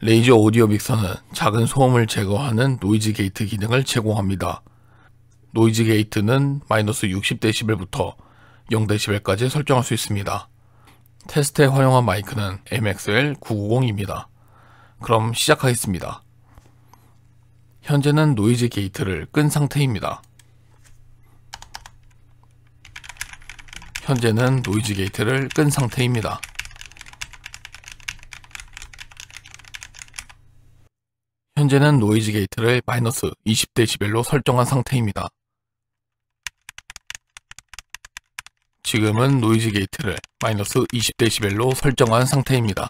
레이저 오디오 믹서는 작은 소음을 제거하는 노이즈 게이트 기능을 제공합니다. 노이즈 게이트는 마이너스 60dB부터 0dB까지 설정할 수 있습니다. 테스트에 활용한 마이크는 MXL990입니다. 그럼 시작하겠습니다. 현재는 노이즈 게이트를 끈 상태입니다. 현재는 노이즈 게이트를 끈 상태입니다. 현재는 노이즈 게이트를 마이너스 20dB로 설정한 상태입니다. 지금은 노이즈 게이트를 마이너스 20dB로 설정한 상태입니다.